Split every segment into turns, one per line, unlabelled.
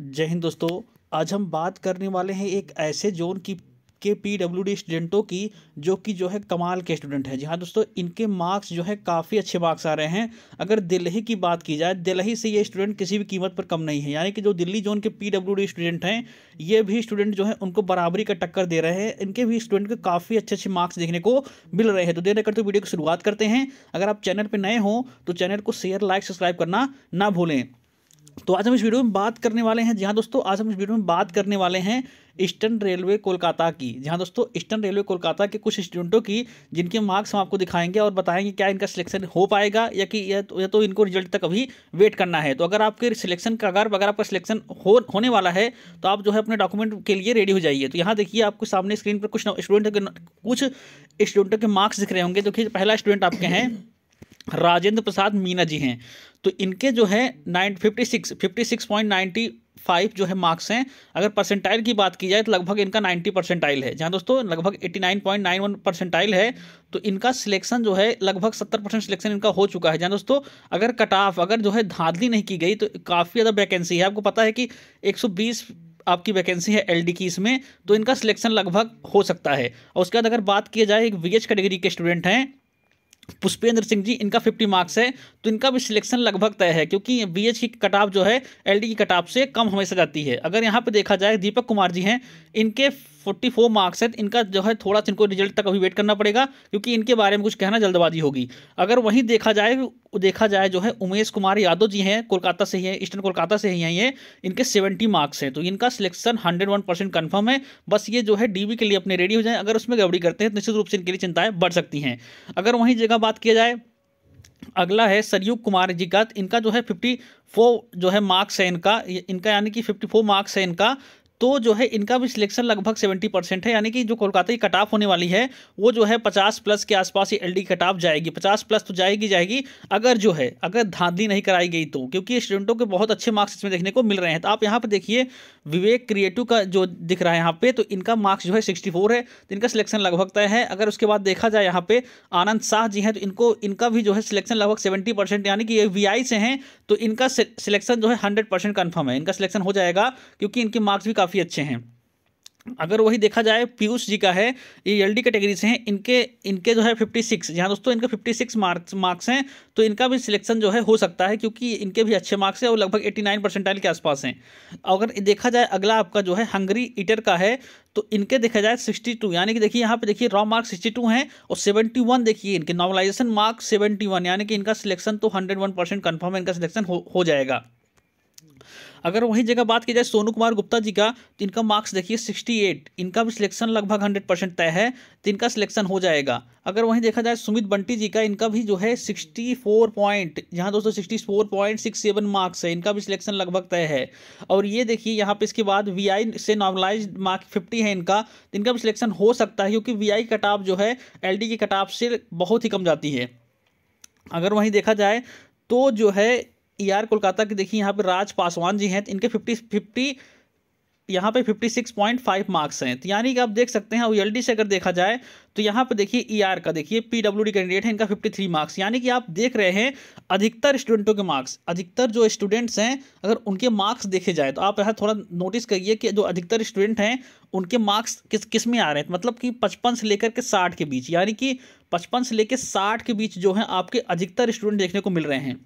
जय हिंद दोस्तों आज हम बात करने वाले हैं एक ऐसे जोन की के पी डब्ल्यू डी स्टूडेंटों की जो कि जो है कमाल के स्टूडेंट हैं जी हाँ दोस्तों इनके मार्क्स जो है काफ़ी अच्छे मार्क्स आ रहे हैं अगर दिल्ली की बात की जाए दिल्ली से ये स्टूडेंट किसी भी कीमत पर कम नहीं है यानी कि जो दिल्ली जोन के पी डब्ल्यू डी स्टूडेंट हैं ये भी स्टूडेंट जो है उनको बराबरी का टक्कर दे रहे हैं इनके भी स्टूडेंट को काफ़ी अच्छे अच्छे मार्क्स देखने को मिल रहे हैं तो देर करते वीडियो की शुरुआत करते हैं अगर आप चैनल पर नए हों तो चैनल को शेयर लाइक सब्सक्राइब करना ना भूलें तो आज हम इस वीडियो में बात करने वाले हैं जहाँ दोस्तों आज हम इस वीडियो में बात करने वाले हैं ईस्टर्न रेलवे कोलकाता की जहाँ दोस्तों ईस्टर्न रेलवे कोलकाता के कुछ स्टूडेंटों की जिनके मार्क्स हम आपको दिखाएंगे और बताएंगे क्या इनका सिलेक्शन हो पाएगा या कि या तो, या तो इनको रिजल्ट तक अभी वेट करना है तो अगर आपके सिलेक्शन का अगर अगर आपका सिलेक्शन हो होने वाला है तो आप जो है अपने डॉक्यूमेंट के लिए रेडी हो जाइए तो यहाँ देखिए आपको सामने स्क्रीन पर कुछ स्टूडेंट के कुछ स्टूडेंटों के मार्क्स दिख रहे होंगे जो कि पहला स्टूडेंट आपके हैं राजेंद्र प्रसाद मीना जी हैं तो इनके जो है nine fifty six fifty six point ninety five जो है मार्क्स हैं अगर परसेंटाइल की बात की जाए तो लगभग इनका नाइन्टी परसेंटाइल है जहाँ दोस्तों लगभग eighty nine point nine one percentile है तो इनका सिलेक्शन जो है लगभग सत्तर परसेंट सिलेक्शन इनका हो चुका है जहाँ दोस्तों अगर कट ऑफ अगर जो है धांधली नहीं की गई तो काफ़ी ज़्यादा वैकेंसी है आपको पता है कि एक सौ बीस आपकी वैकेंसी है एल की इसमें तो इनका सिलेक्शन लगभग हो सकता है और उसके बाद अगर बात किया जाए एक वी कैटेगरी के स्टूडेंट हैं पुष्पेंद्र सिंह जी इनका फिफ्टी मार्क्स है तो इनका भी सिलेक्शन लगभग तय है क्योंकि बी एच की कट ऑफ जो है एल डी की कट ऑफ से कम हमेशा जाती है अगर यहाँ पे देखा जाए दीपक कुमार जी हैं इनके फोर्टी फोर मार्क्स है इनका जो है थोड़ा सा इनको रिजल्ट तक अभी वेट करना पड़ेगा क्योंकि इनके बारे में कुछ कहना जल्दबाजी होगी अगर वहीं देखा जाए देखा जाए जो है उमेश कुमार यादव जी हैं कोलकाता से ही हैं ईस्टर्न कोलकाता से ही हैं ये इनके सेवेंटी मार्क्स हैं तो इनका selection hundred one percent confirm है बस ये जो है डीबी के लिए अपने रेडी हो जाए अगर उसमें गड़बड़ी करते हैं तो निश्चित रूप से इनके लिए चिंताएं बढ़ सकती हैं अगर वहीं जगह बात किया जाए अगला है सरयुग कुमार जी का इनका जो है फिफ्टी फोर जो है मार्क्स है इनका इनका यानी कि फिफ्टी फोर मार्क्स है इनका तो जो है इनका भी सिलेक्शन लगभग सेवेंटी परसेंट है यानी कि जो कोलकाता की कट ऑफ होने वाली है वो जो है पचास प्लस के आसपास ही एलडी कट ऑफ जाएगी पचास प्लस तो जाएगी जाएगी अगर जो है अगर धांधली नहीं कराई गई तो क्योंकि स्टूडेंटों के बहुत अच्छे मार्क्स इसमें देखने को मिल रहे हैं तो आप यहाँ पर देखिए विवेक क्रिएटिव का जो दिख रहा है यहाँ पर तो इनका मार्क्स जो है सिक्सटी है तो इनका सिलेक्शन लगभग तय है अगर उसके बाद देखा जाए यहाँ पर आनंद शाह जी हैं तो इनको इनका भी जो है सिलेक्शन लगभग सेवेंटी यानी कि ये वी से हैं तो इनका सिलेक्शन जो है हंड्रेड परसेंट कन्फर्म है इनका सिलेक्शन हो जाएगा क्योंकि इनके मार्क्स भी काफ़ी काफ़ी अच्छे हैं अगर वही देखा जाए पीयूष जी का है ये एल डी कैटेगरी से हैं इनके इनके जो है फिफ्टी सिक्स यहाँ दोस्तों इनके फिफ्टी सिक्स मार्क्स मार्क्स हैं तो इनका भी सिलेक्शन जो है हो सकता है क्योंकि इनके भी अच्छे मार्क्स हैं और लगभग एट्टी नाइन परसेंटाइल के आसपास हैं अगर देखा जाए अगला आपका जो है हंगरी ईटर का है तो इनके देखा जाए सिक्सटी टू यानी कि देखिए यहाँ पर देखिए रॉ मार्क्स सिक्सटी टू हैं और सेवेंटी वन देखिए इनके नॉर्मलाइजेशन मार्क्स सेवेंटी वन यानी कि इनका सिलेक्शन तो हंड्रेड वन परसेंट कन्फर्म इनका सिलेक्शन हो जाएगा अगर वहीं जगह बात की जाए सोनू कुमार गुप्ता जी का तो इनका मार्क्स देखिए 68 इनका भी सिलेक्शन लगभग 100 परसेंट तय है तो इनका सिलेक्शन हो जाएगा अगर वहीं देखा जाए सुमित बंटी जी का इनका भी जो है 64 पॉइंट यहाँ दोस्तों पॉइंट सिक्स सेवन मार्क्स है इनका भी सिलेक्शन लगभग तय है और ये देखिए यहाँ पे इसके बाद वीआई से नॉर्मलाइज मार्क 50 है इनका तो इनका भी सिलेक्शन हो सकता है क्योंकि वीआई आई कटाप जो है एल के कटाप से बहुत ही कम जाती है अगर वहीं देखा जाए तो जो है आर कोलकाता की देखिए यहाँ पे राज पासवान जी हैं तो इनके फिफ्टी फिफ्टी यहाँ पे fifty six point five marks हैं तो यानी कि आप देख सकते हैं ओ से अगर देखा जाए तो यहाँ पे देखिए ई e आर का देखिए पीडब्ल्यूडी कैंडिडेट है इनका फिफ्टी थ्री मार्क्स यानी कि आप देख रहे हैं अधिकतर स्टूडेंटों के मार्क्स अधिकतर जो स्टूडेंट्स हैं अगर उनके मार्क्स देखे जाए तो आप यहाँ थोड़ा नोटिस करिए कि जो अधिकतर स्टूडेंट हैं उनके मार्क्स किस किस में आ रहे हैं तो मतलब कि पचपन से लेकर के साठ के बीच यानी कि पचपन से लेकर साठ के बीच जो है आपके अधिकतर स्टूडेंट देखने को मिल रहे हैं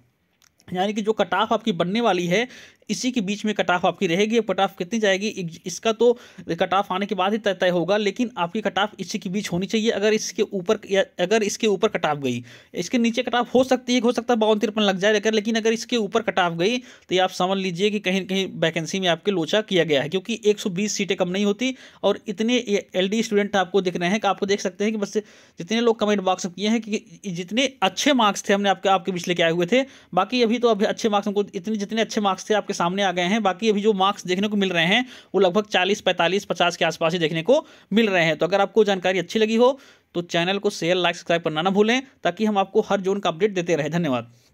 यानी कि जो कट ऑफ आपकी बनने वाली है इसी के बीच में कट ऑफ आपकी रहेगी कट ऑफ कितनी जाएगी इसका तो कट ऑफ आने के बाद ही तय तय होगा लेकिन आपकी कट ऑफ इसी के बीच होनी चाहिए अगर इसके ऊपर अगर इसके ऊपर कट ऑफ गई इसके नीचे कट ऑफ हो सकती है हो सकता है बावन तिरपन लग जाए लेकर लेकिन अगर इसके ऊपर कट ऑफ गई तो ये आप समझ लीजिए कि कहीं कहीं वैकेंसी में आपके लोचा किया गया है क्योंकि एक सीटें कम नहीं होती और इतने एल स्टूडेंट आपको दिख रहे हैं कि आपको देख सकते हैं कि बस जितने लोग कमेंट बॉक्स में किए हैं कि जितने अच्छे मार्क्स थे हमने आपके आपके बीच लेके आए हुए थे बाकी अभी अभी तो अभी अच्छे मार्क्स हमको इतने जितने अच्छे मार्क्स थे आपके सामने आ गए हैं बाकी अभी जो मार्क्स देखने को मिल रहे हैं वो लगभग चालीस पैंतालीस पचास के आसपास ही देखने को मिल रहे हैं तो अगर आपको जानकारी अच्छी लगी हो तो चैनल को शेयर लाइक सब्सक्राइब करना ना भूलें ताकि हम आपको हर जोन का अपडेट देते रहे धन्यवाद